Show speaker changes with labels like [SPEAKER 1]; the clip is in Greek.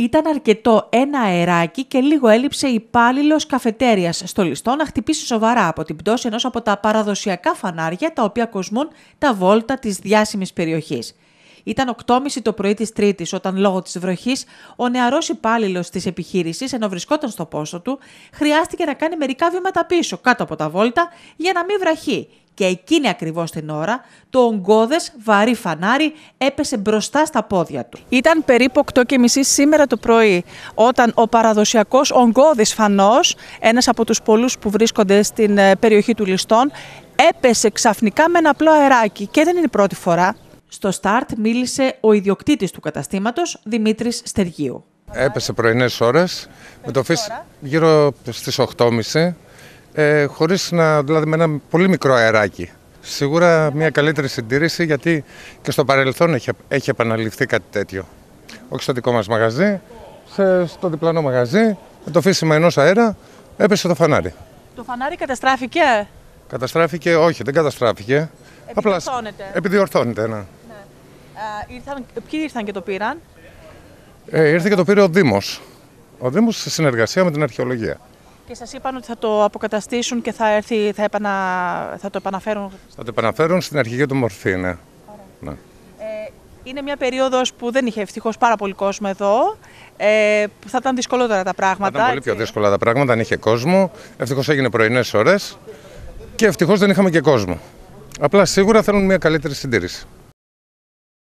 [SPEAKER 1] Ήταν αρκετό ένα αεράκι και λίγο έλειψε υπάλληλος καφετέριας στο λιστό να χτυπήσει σοβαρά από την πτώση ενός από τα παραδοσιακά φανάρια τα οποία κοσμούν τα βόλτα της διάσημης περιοχής. Ήταν 8.30 το πρωί της Τρίτης, όταν λόγω της βροχής ο νεαρός υπάλληλος της επιχείρησης, ενώ βρισκόταν στο πόσο του, χρειάστηκε να κάνει μερικά βήματα πίσω, κάτω από τα βόλτα, για να μην βραχεί και εκείνη ακριβώς την ώρα το ογκώδες βαρύ φανάρι έπεσε μπροστά στα πόδια του. Ήταν περίπου 8.30 σήμερα το πρωί, όταν ο παραδοσιακός ογκώδης φανός, ένας από τους πολλούς που βρίσκονται στην ε, περιοχή του Λιστών, έπεσε ξαφνικά με ένα απλό αεράκι. Και δεν είναι η πρώτη φορά. Στο start μίλησε ο ιδιοκτήτης του καταστήματος, Δημήτρης Στεργίου.
[SPEAKER 2] Έπεσε πρωινές ώρες, με το φύση γύρω στις 8.30, ε, χωρίς να, δηλαδή με ένα πολύ μικρό αεράκι. Σίγουρα μια καλύτερη συντήρηση γιατί και στο παρελθόν έχει, έχει επαναληφθεί κάτι τέτοιο. Όχι στο δικό μας μαγαζί, σε, στο διπλανό μαγαζί, με το φύσιμα ενός αέρα έπεσε το φανάρι.
[SPEAKER 1] Το φανάρι καταστράφηκε.
[SPEAKER 2] Καταστράφηκε, όχι δεν καταστράφηκε.
[SPEAKER 1] Επιδιορθώνεται. Απλά,
[SPEAKER 2] επιδιορθώνεται, ναι.
[SPEAKER 1] Ε, ήρθαν, ποιοι ήρθαν και το πήραν.
[SPEAKER 2] Ε, ήρθε και το πήρε ο Δήμος. Ο Δήμος σε συνεργασία με την αρχαιολογία.
[SPEAKER 1] Και σας είπαν ότι θα το αποκαταστήσουν και θα, έρθει, θα, επανα, θα το επαναφέρουν.
[SPEAKER 2] Θα το επαναφέρουν στην αρχική του μορφή, ναι. ναι. Ε,
[SPEAKER 1] είναι μια περίοδος που δεν είχε ευτυχώς πάρα πολύ κόσμο εδώ. Ε, που θα ήταν δυσκολότερα τα πράγματα. Θα ήταν πολύ
[SPEAKER 2] πιο δύσκολα τα πράγματα δεν είχε κόσμο. Ευτυχώς έγινε πρωινές ώρες και ευτυχώς δεν είχαμε και κόσμο. Απλά σίγουρα θέλουν μια καλύτερη συντήρηση.